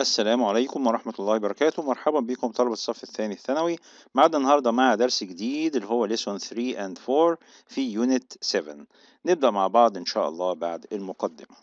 السلام عليكم ورحمة الله وبركاته مرحبا بكم طلبة الصف الثاني الثانوي معنا النهاردة مع درس جديد اللي هو lesson 3 and 4 في unit 7 نبدأ مع بعض إن شاء الله بعد المقدمة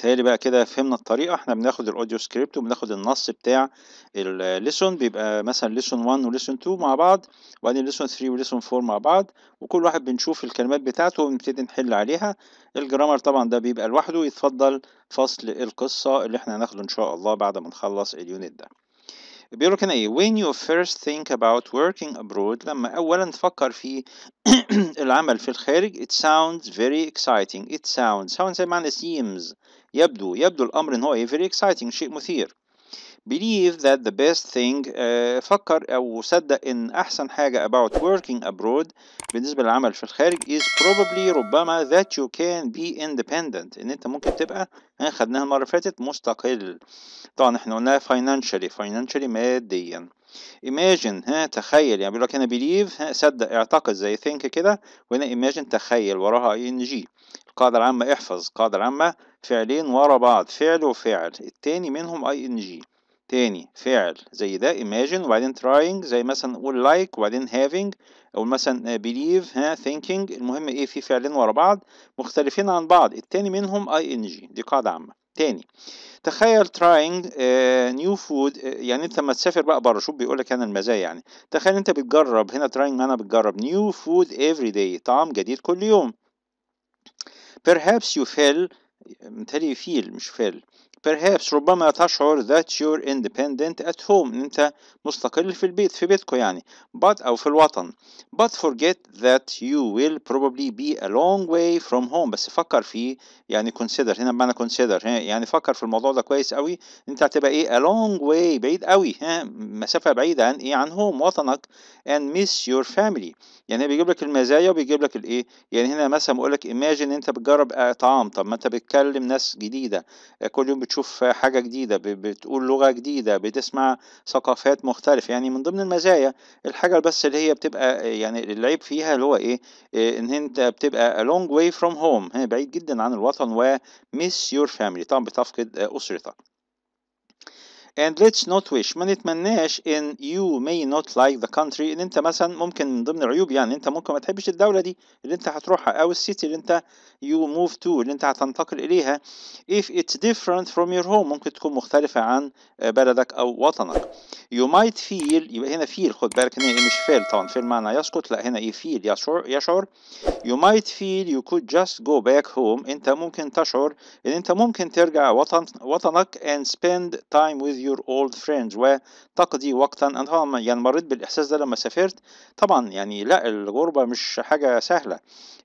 متهيألي بقى كده فهمنا الطريقة احنا بناخد الاوديو سكريبت وبناخد النص بتاع الليسون بيبقى مثلا ليسون 1 وليسون 2 مع بعض وبعدين ليسون 3 وليسون 4 مع بعض وكل واحد بنشوف الكلمات بتاعته ونبتدي نحل عليها الجرامر طبعا ده بيبقى لوحده يتفضل فصل القصة اللي احنا هناخده ان شاء الله بعد ما نخلص اليونت ده بيقولوا هنا ايه when you first think about working abroad لما اولا تفكر في العمل في الخارج it sounds very exciting it sounds sounds بمعنى seems يبدو يبدو الأمر إن هو إيه very exciting شيء مثير believe that the best thing uh, فكر أو صدق إن أحسن حاجة about working abroad بالنسبة للعمل في الخارج is probably ربما that you can be independent إن أنت ممكن تبقى احنا آه، خدناها المرة اللي فاتت مستقل طبعا إحنا قلناها financially financially ماديا imagine ها آه، تخيل يعني بيقول لك هنا believe ها صدق اعتقد زي think كده وهنا imagine تخيل وراها ing القاعدة العامة احفظ القاعدة العامة فعلين ورا بعض فعل وفعل التاني منهم اي ان جي تاني فعل زي ده imagine وبعدين trying زي مثلا نقول like وبعدين having او مثلا believe ها thinking المهم ايه في فعلين ورا بعض مختلفين عن بعض التاني منهم ing دي قاعدة عامة تاني تخيل trying نيو uh, فود uh, يعني انت لما تسافر بقى بره شوف بيقول لك انا المزايا يعني تخيل انت بتجرب هنا trying انا بتجرب نيو فود every day طعم جديد كل يوم perhaps you fell متهيألي فيل مش فيل Perhaps ربما تشعر that you're independent at home أنت مستقل في البيت في بيتكم يعني but أو في الوطن but forget that you will probably be a long way from home بس فكر في يعني consider هنا بمعنى consider يعني فكر في الموضوع ده كويس قوي أنت هتبقى إيه a long way بعيد قوي ها مسافة بعيدة عن إيه عن home وطنك and miss your family يعني بيجيب لك المزايا وبيجيب لك الإيه يعني هنا مثلا بقول لك imagine أنت بتجرب طعام طب ما أنت بتكلم ناس جديدة آه، كل يوم بتشوف حاجة جديدة بتقول لغة جديدة بتسمع ثقافات مختلفة يعني من ضمن المزايا الحاجة بس اللي هي بتبقى يعني العيب فيها اللي هو ايه آه، ان انت بتبقى a long way from home بعيد جدا عن الوطن و miss your family طبعا بتفقد أسرتك and let's not wish ما نتمناش ان you may not like the country ان انت مثلا ممكن من ضمن العيوب يعني انت ممكن ما تحبش الدوله دي اللي انت هتروحها او السيتي اللي انت you move to اللي انت هتنتقل اليها if it's different from your home ممكن تكون مختلفه عن بلدك او وطنك يو مايت فيل يبقى هنا فيل خد بالك هنا مش فيل طبعا فيل معنى يسقط لا هنا ايه فيل يشعر يشعر يو مايت فيل يو كود جاست جو باك هوم انت ممكن تشعر ان انت ممكن ترجع وطن وطنك and spend time with your old friends وتقضي وقتا انا طبعا يعني مريت بالاحساس ده لما سافرت طبعا يعني لا الغربه مش حاجه سهله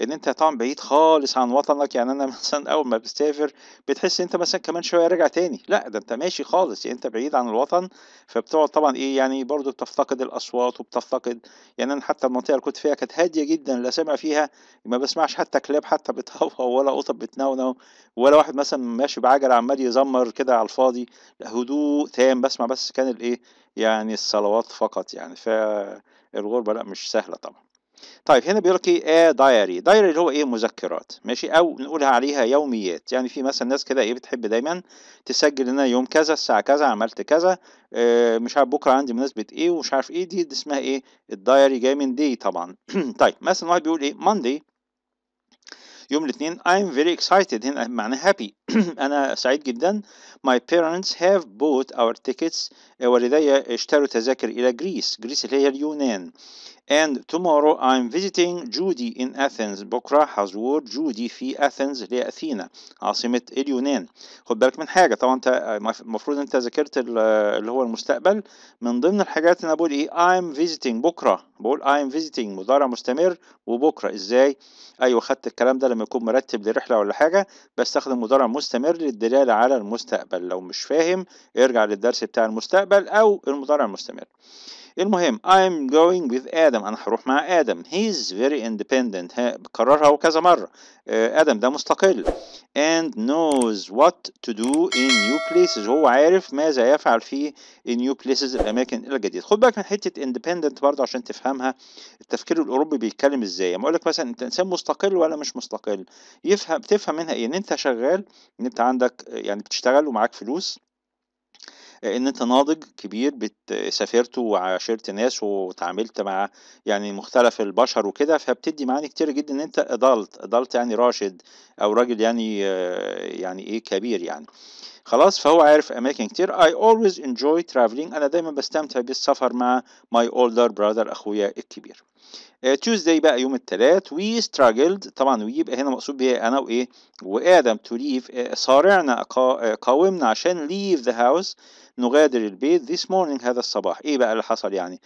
ان انت طبعا بعيد خالص عن وطنك يعني انا مثلا اول ما بتسافر بتحس انت مثلا كمان شويه راجع تاني لا ده انت ماشي خالص يعني انت بعيد عن الوطن فبتقعد طبعا ايه يعني برضو بتفتقد الاصوات وبتفتقد يعني انا حتى المنطقه اللي كنت فيها كانت هاديه جدا لا سامع فيها ما بسمعش حتى كلاب حتى بتهوهو ولا قطط بتنونو ولا واحد مثلا ماشي بعجل عمال يزمر كده على الفاضي هدوء تام بسمع بس كان الايه يعني الصلوات فقط يعني فالغربه لا مش سهله طبعا طيب هنا بيقول لك ايه دايري آه، دايري اللي هو ايه مذكرات ماشي او نقولها عليها يوميات يعني في مثلا ناس كده ايه بتحب دايما تسجل ان انا يوم كذا الساعه كذا عملت كذا آه مش عارف بكره عندي مناسبه ايه ومش عارف ايه دي, دي اسمها ايه الدايري جاي من دي طبعا طيب مثلا واحد بيقول ايه ماندي يوم الاثنين I'm very excited هنا معناه happy أنا سعيد جدا My parents have bought our tickets والدي اشتروا تذاكر إلى جريس جريس اللي هي اليونان And tomorrow I'm visiting Judy in Athens بكرة هزور جودي في أثينز اللي هي أثينا عاصمة اليونان خد بالك من حاجة طبعا أنت المفروض أنت ذاكرت اللي هو المستقبل من ضمن الحاجات أنا بقول إيه I'm visiting بكرة بقول I'm visiting مضارع مستمر وبكرة إزاي أيوة خدت الكلام ده لما يكون مرتب لرحلة ولا حاجة بستخدم مضارع مستمر للدلالة على المستقبل لو مش فاهم ارجع للدرس بتاع المستقبل أو المضارع المستمر المهم I'm going with Adam أنا هروح مع Adam he is very independent كررها كذا مرة آه، Adam ده مستقل and knows what to do in new places هو عارف ماذا يفعل في in new places الأماكن الجديدة خد بالك من حتة independent برضه عشان تفهمها التفكير الأوروبي بيتكلم إزاي أما يعني أقول لك مثلا أنت إنسان مستقل ولا مش مستقل يفهم تفهم منها إيه إن أنت شغال إن أنت عندك يعني بتشتغل ومعاك فلوس ان انت ناضج كبير سافرت وعاشرت ناس وتعاملت مع يعني مختلف البشر وكده فبتدي معاني كتير جدا ان انت ادلت ادلت يعني راشد او راجل يعني آه، يعني ايه كبير يعني خلاص فهو عارف اماكن كتير I always enjoy traveling انا دايما بستمتع بالسفر مع my older brother اخويا الكبير آه، Tuesday بقى يوم الثلاث we struggled طبعا ويبقى هنا مقصود بيها انا وايه وادم to leave آه، صارعنا آه، قاومنا عشان leave the house نغادر البيت this morning هذا الصباح ايه بقى اللي حصل يعني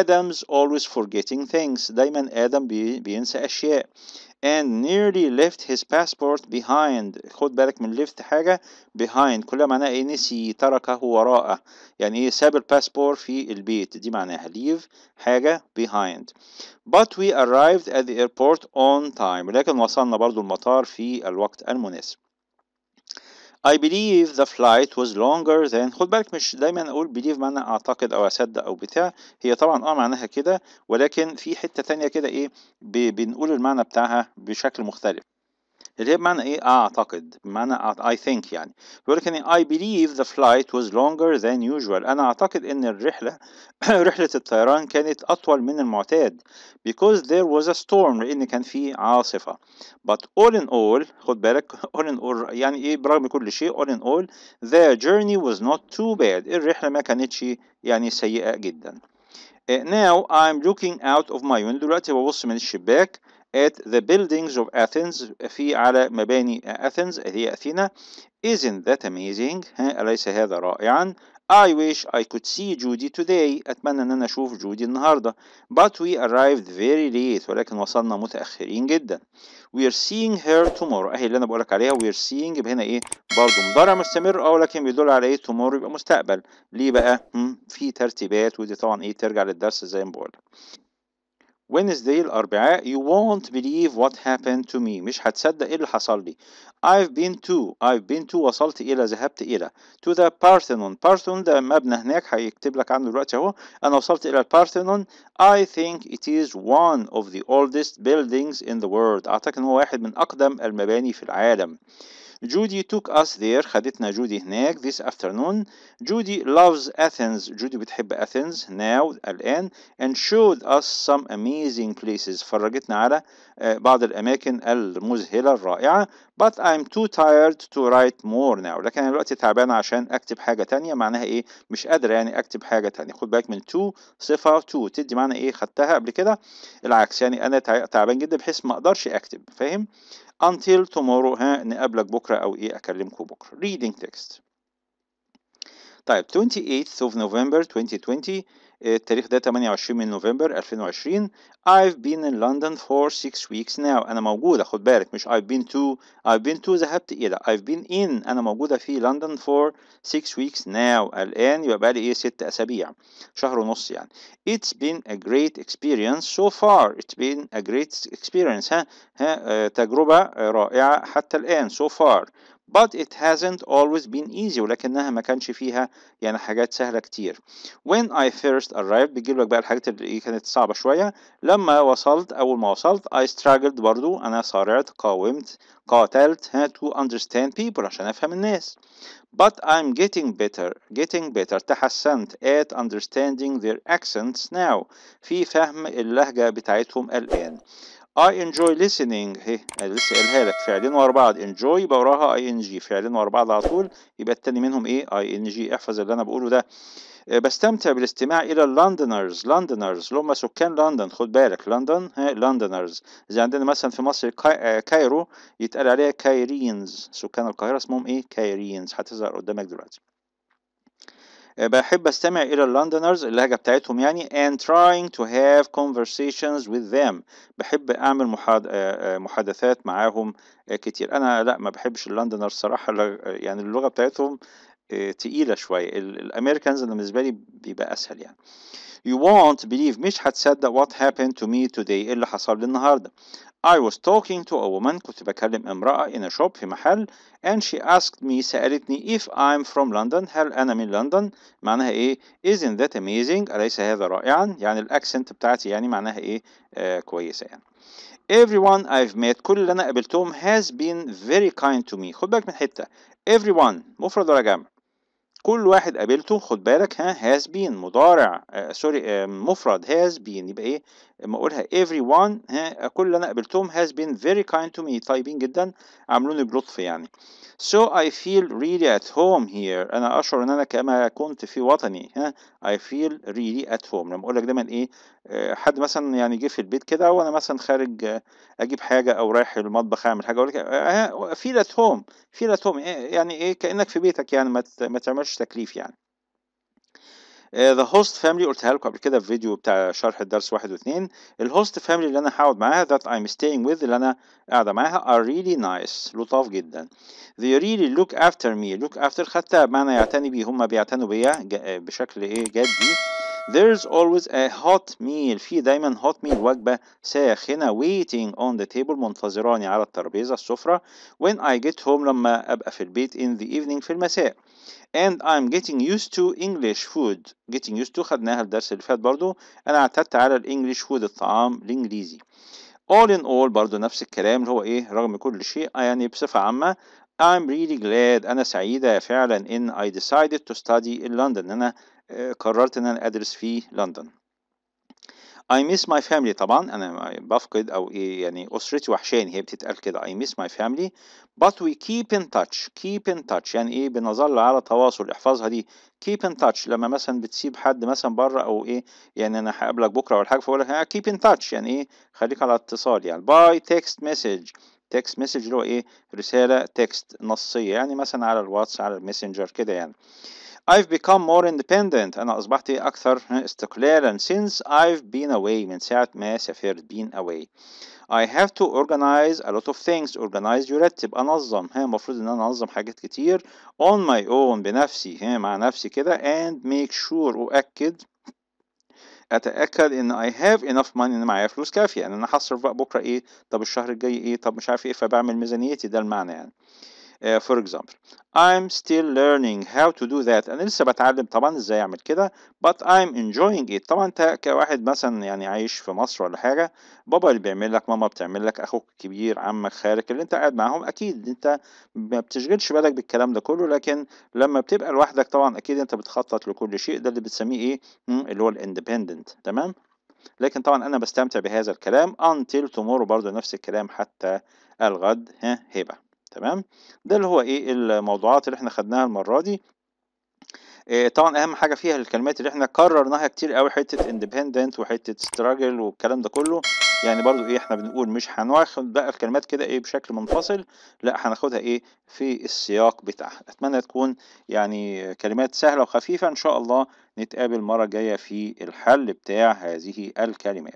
Adam's always forgetting things دايما ادم بينسى اشياء and nearly left his passport behind خد بالك من left حاجة behind كلها معناها ايه نسي تركه وراءه يعني ايه ساب الباسبور في البيت دي معناها leave حاجة behind but we arrived at the airport on time لكن وصلنا برضو المطار في الوقت المناسب I believe the flight was longer than خد بالك مش دايما اقول believe معنى اعتقد او اصدق او بتاع هي طبعا اه معناها كده ولكن في حتة تانية كده ايه بنقول المعنى بتاعها بشكل مختلف اللي هي بمعنى ايه آه، اعتقد بمعنى I think يعني بيقول لك ان I believe the flight was longer than usual انا اعتقد ان الرحله رحله الطيران كانت اطول من المعتاد because there was a storm لان كان في عاصفه but all in all خد بالك all in all يعني ايه برغم كل شيء all in all the journey was not too bad الرحله ما كانتش يعني سيئه جدا uh, now I'm looking out of my window دلوقتي ببص من الشباك at the buildings of Athens في على مباني Athens هي أثينا isn't that amazing ها أليس هذا رائعا I wish I could see Judy today أتمنى أن أنا أشوف جودي النهاردة but we arrived very late ولكن وصلنا متأخرين جدا we are seeing her tomorrow أهي اللي أنا بقولك عليها we are seeing هنا إيه برضه مضارع مستمر أه لكن بيدل على إيه tomorrow يبقى مستقبل ليه بقى في ترتيبات ودي طبعا إيه ترجع للدرس زي ما بقولك Wednesday الأربعاء you won't believe what happened to me مش هتصدق إيه اللي حصل لي I've been to I've been to وصلت إلى ذهبت إلى to the Parthenon Parthenon ده مبنى هناك هيكتب لك عنه دلوقتي أهو أنا وصلت إلى Parthenon I think it is one of the oldest buildings in the world أعتقد إن هو واحد من أقدم المباني في العالم جودي took us there خدتنا جودي هناك this afternoon جودي loves Athens جودي بتحب Athens now الآن and showed us some amazing places فرجتنا على آه، بعض الأماكن المذهلة الرائعة but I'm too tired to write more now لكن أنا دلوقتي تعبان عشان أكتب حاجة تانية معناها إيه مش قادر يعني أكتب حاجة تانية خد بالك من to صفة to تدي معنى إيه خدتها قبل كده العكس يعني أنا تعبان جدا بحيث ما أقدرش أكتب فاهم until tomorrow ها نقابلك بكرة أو إيه أكلمكم بكرة reading text طيب 28th of November 2020 التاريخ ده 28 من نوفمبر 2020 I've been in London for six weeks now أنا موجودة خد بالك مش I've been to I've been to ذهبت إلى I've been in أنا موجودة في لندن for six weeks now الآن يبقى بقى لي إيه ست أسابيع شهر ونص يعني It's been a great experience so far It's been a great experience ها ها تجربة رائعة حتى الآن so far but it hasn't always been easy ولكنها ما كانش فيها يعني حاجات سهلة كتير when I first arrived بيجيب لك بقى الحاجات اللي كانت صعبة شوية لما وصلت أول ما وصلت I struggled برضو أنا صارعت قاومت قاتلت to understand people عشان أفهم الناس but I'm getting better getting better تحسنت at understanding their accents now في فهم اللهجة بتاعتهم الآن I enjoy listening هي يعني لسه قالها لك فعلين ورا بعض enjoy يبقى وراها ing فعلين ورا بعض على طول يبقى التاني منهم ايه ing احفظ اللي انا بقوله ده آه، بستمتع بالاستماع الى اللندنرز لندنرز اللي هم سكان لندن خد بالك لندن لندنرز زي عندنا مثلا في مصر كايرو آه، يتقال عليها كايرينز سكان القاهره اسمهم ايه كايرينز هتظهر قدامك دلوقتي آه، بحب استمع الى اللندنرز اللهجه بتاعتهم يعني and trying to have conversations with them بحب اعمل آه، آه، محادثات معاهم كتير انا لا ما بحبش اللندنرز صراحه يعني اللغه بتاعتهم تقيله شويه الامريكانز انا بالنسبه لي بيبقى اسهل يعني You won't believe مش هتصدق what happened to me today إيه اللي حصل لي النهارده I was talking to a woman كنت بكلم امرأة in a shop في محل and she asked me سألتني if I'm from London هل أنا من لندن معناها إيه isn't that amazing أليس هذا رائعا يعني الأكسنت بتاعتي يعني معناها إيه آه كويسة يعني everyone I've met كل اللي أنا قابلتهم has been very kind to me خد بالك من حتة everyone مفرد ولا جمع كل واحد قابلته خد بالك ها has been مضارع سوري آه،, آه مفرد has been يبقى ايه لما اقولها everyone ها كل اللي انا قابلتهم has been very kind to me طيبين جدا عاملوني بلطف يعني so I feel really at home here انا اشعر ان انا كما كنت في وطني ها I feel really at home لما اقول لك دايما ايه آه، حد مثلا يعني جه في البيت كده وانا مثلا خارج آه، اجيب حاجه او رايح المطبخ اعمل حاجه اقول لك آه، feel at home feel at home يعني ايه كانك في بيتك يعني ما تعملش تكليف يعني ذا هوست فاميلي قلتها لكم قبل كده في فيديو بتاع شرح الدرس واحد واثنين الهوست فاميلي اللي انا هقعد معاها that I'm staying with اللي انا قاعده معاها are really nice لطاف جدا they really look after me look after خدتها بمعنى يعتني بي هم بيعتنوا بيا آه، بشكل ايه جدي There's always a hot meal في دايما hot meal وجبة ساخنة waiting on the table منتظراني على الترابيزة السفرة when I get home لما أبقى في البيت in the evening في المساء and I'm getting used to English food getting used to خدناها الدرس اللي فات برضو أنا اعتدت على الإنجليش food الطعام الإنجليزي all in all برضو نفس الكلام اللي هو إيه رغم كل شيء يعني بصفة عامة I'm really glad أنا سعيدة فعلا إن I decided to study in London أنا آه، قررت ان انا ادرس في لندن I miss my family طبعا انا بفقد او ايه يعني اسرتي وحشاني هي بتتقال كده I miss my family but we keep in touch keep in touch يعني ايه بنظل على تواصل احفظها دي keep in touch لما مثلا بتسيب حد مثلا بره او ايه يعني انا هقابلك بكره ولا حاجه فاقول لك آه، keep in touch يعني ايه خليك على اتصال يعني by text message تكست مسج اللي هو ايه رساله تكست نصيه يعني مثلا على الواتس على الماسنجر كده يعني I've become more independent أنا أصبحت أكثر استقلالا since I've been away من ساعة ما سافرت been away I have to organize a lot of things organize يرتب أنظم ها المفروض إن أنا أنظم حاجات كتير on my own بنفسي ها مع نفسي كده and make sure أؤكد اتاكد ان I have enough money ان معايا فلوس كافيه ان يعني انا هصرف بقى بكره ايه طب الشهر الجاي ايه طب مش عارف ايه فبعمل ميزانيتي ده المعنى يعني فور آه، for example I'm still learning how to do that أنا لسه بتعلم طبعا إزاي أعمل كده but I'm enjoying it طبعا أنت كواحد مثلا يعني عايش في مصر ولا حاجة بابا اللي بيعمل لك ماما بتعمل لك أخوك الكبير عمك خالك اللي أنت قاعد معاهم أكيد أنت ما بتشغلش بالك بالكلام ده كله لكن لما بتبقى لوحدك طبعا أكيد أنت بتخطط لكل شيء ده اللي بتسميه إيه اللي هو الاندبندنت تمام لكن طبعا أنا بستمتع بهذا الكلام until tomorrow برضه نفس الكلام حتى الغد ها هبه تمام ده اللي هو ايه الموضوعات اللي احنا خدناها المره دي إيه طبعا اهم حاجه فيها الكلمات اللي احنا كررناها كتير قوي حته اندبندنت وحته ستراجل والكلام ده كله يعني برضو ايه احنا بنقول مش هناخد بقى الكلمات كده ايه بشكل منفصل لا هناخدها ايه في السياق بتاعها اتمنى تكون يعني كلمات سهله وخفيفه ان شاء الله نتقابل مره جايه في الحل بتاع هذه الكلمات